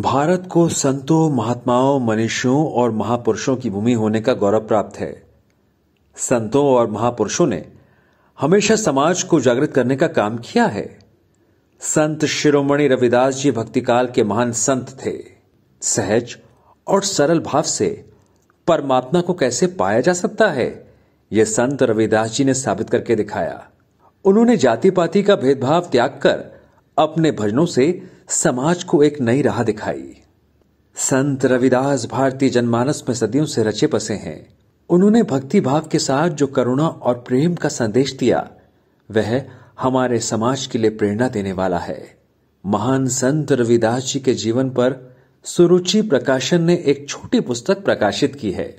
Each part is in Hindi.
भारत को संतों महात्माओं मनुष्यों और महापुरुषों की भूमि होने का गौरव प्राप्त है संतों और महापुरुषों ने हमेशा समाज को जागृत करने का काम किया है संत शिरोमणि रविदास जी भक्तिकाल के महान संत थे सहज और सरल भाव से परमात्मा को कैसे पाया जा सकता है यह संत रविदास जी ने साबित करके दिखाया उन्होंने जाति पाति का भेदभाव त्याग कर अपने भजनों से समाज को एक नई राह दिखाई संत रविदास भारतीय जनमानस में सदियों से रचे बसे हैं उन्होंने भक्ति भाव के साथ जो करुणा और प्रेम का संदेश दिया वह हमारे समाज के लिए प्रेरणा देने वाला है महान संत रविदास जी के जीवन पर सुरुचि प्रकाशन ने एक छोटी पुस्तक प्रकाशित की है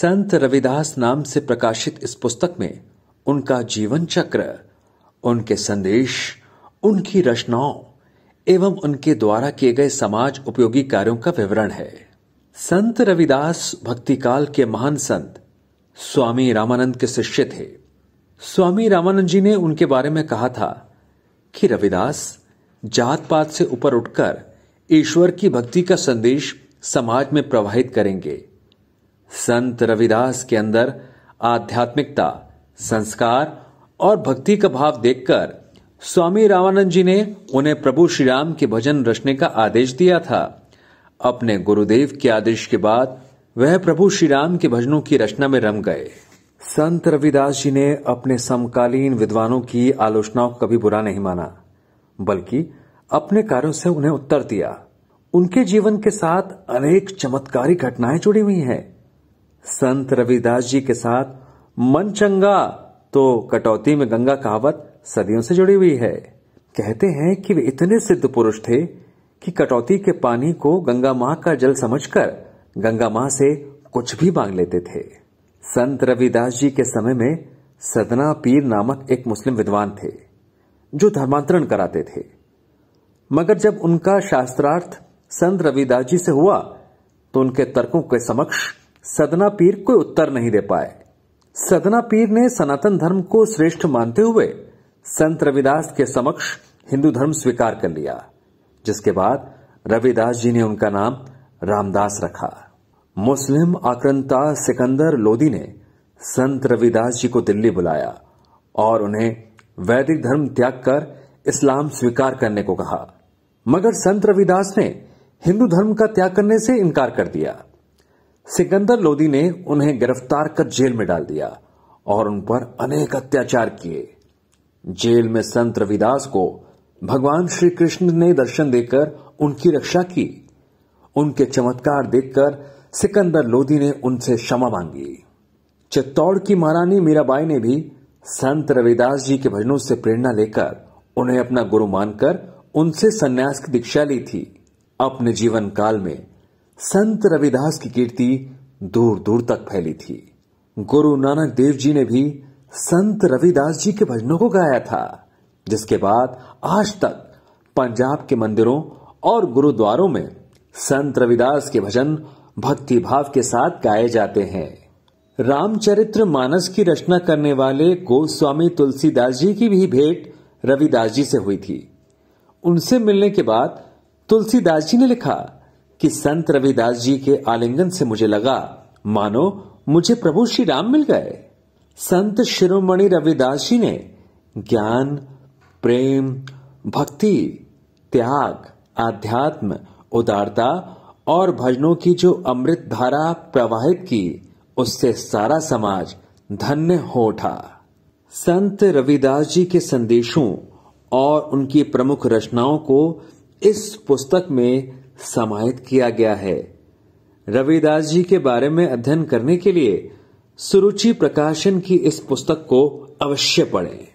संत रविदास नाम से प्रकाशित इस पुस्तक में उनका जीवन चक्र उनके संदेश उनकी रचनाओं एवं उनके द्वारा किए गए समाज उपयोगी कार्यों का विवरण है संत रविदास भक्तिकाल के महान संत स्वामी रामानंद के शिष्य थे स्वामी रामानंद जी ने उनके बारे में कहा था कि रविदास जात पात से ऊपर उठकर ईश्वर की भक्ति का संदेश समाज में प्रवाहित करेंगे संत रविदास के अंदर आध्यात्मिकता संस्कार और भक्ति का भाव देखकर स्वामी रामानंद जी ने उन्हें प्रभु श्री राम के भजन रचने का आदेश दिया था अपने गुरुदेव के आदेश के बाद वह प्रभु श्री राम के भजनों की रचना में रम गए संत रविदास जी ने अपने समकालीन विद्वानों की आलोचनाओं को कभी बुरा नहीं माना बल्कि अपने कार्यों से उन्हें उत्तर दिया उनके जीवन के साथ अनेक चमत्कारी घटनाएं जुड़ी हुई हैं संत रविदास जी के साथ मन चंगा तो कटौती में गंगा कहावत सदियों से जुड़ी हुई है कहते हैं कि वे इतने सिद्ध पुरुष थे कि कटौती के पानी को गंगा माँ का जल समझकर गंगा माँ से कुछ भी मांग लेते थे संत रविदास जी के समय में सदना पीर नामक एक मुस्लिम विद्वान थे जो धर्मांतरण कराते थे मगर जब उनका शास्त्रार्थ संत रविदास जी से हुआ तो उनके तर्कों के समक्ष सदना पीर कोई उत्तर नहीं दे पाए सदना पीर ने सनातन धर्म को श्रेष्ठ मानते हुए संत रविदास के समक्ष हिंदू धर्म स्वीकार कर लिया जिसके बाद रविदास जी ने उनका नाम रामदास रखा मुस्लिम आक्रंता सिकंदर लोदी ने संत रविदास जी को दिल्ली बुलाया और उन्हें वैदिक धर्म त्याग कर इस्लाम स्वीकार करने को कहा मगर संत रविदास ने हिंदू धर्म का त्याग करने से इनकार कर दिया सिकंदर लोदी ने उन्हें गिरफ्तार कर जेल में डाल दिया और उन पर अनेक अत्याचार किए जेल में संत रविदास को भगवान श्री कृष्ण ने दर्शन देकर उनकी रक्षा की उनके चमत्कार देखकर सिकंदर लोधी ने उनसे क्षमा मांगी चित्तौड़ की महारानी मीराबाई ने भी संत रविदास जी के भजनों से प्रेरणा लेकर उन्हें अपना गुरु मानकर उनसे सन्यास की दीक्षा ली थी अपने जीवन काल में संत रविदास की कीर्ति दूर दूर तक फैली थी गुरु नानक देव जी ने भी संत रविदास जी के भजनों को गाया था जिसके बाद आज तक पंजाब के मंदिरों और गुरुद्वारों में संत रविदास के भजन भक्ति भाव के साथ गाए जाते हैं रामचरित्र मानस की रचना करने वाले गोस्वामी तुलसीदास जी की भी भेंट रविदास जी से हुई थी उनसे मिलने के बाद तुलसीदास जी ने लिखा कि संत रविदास जी के आलिंगन से मुझे लगा मानो मुझे प्रभु श्री राम मिल गए संत शिरोमणि रविदास जी ने ज्ञान प्रेम भक्ति त्याग आध्यात्म उदारता और भजनों की जो अमृत धारा प्रवाहित की उससे सारा समाज धन्य हो उठा संत रविदास जी के संदेशों और उनकी प्रमुख रचनाओं को इस पुस्तक में समाहित किया गया है रविदास जी के बारे में अध्ययन करने के लिए सुरुचि प्रकाशन की इस पुस्तक को अवश्य पढ़ें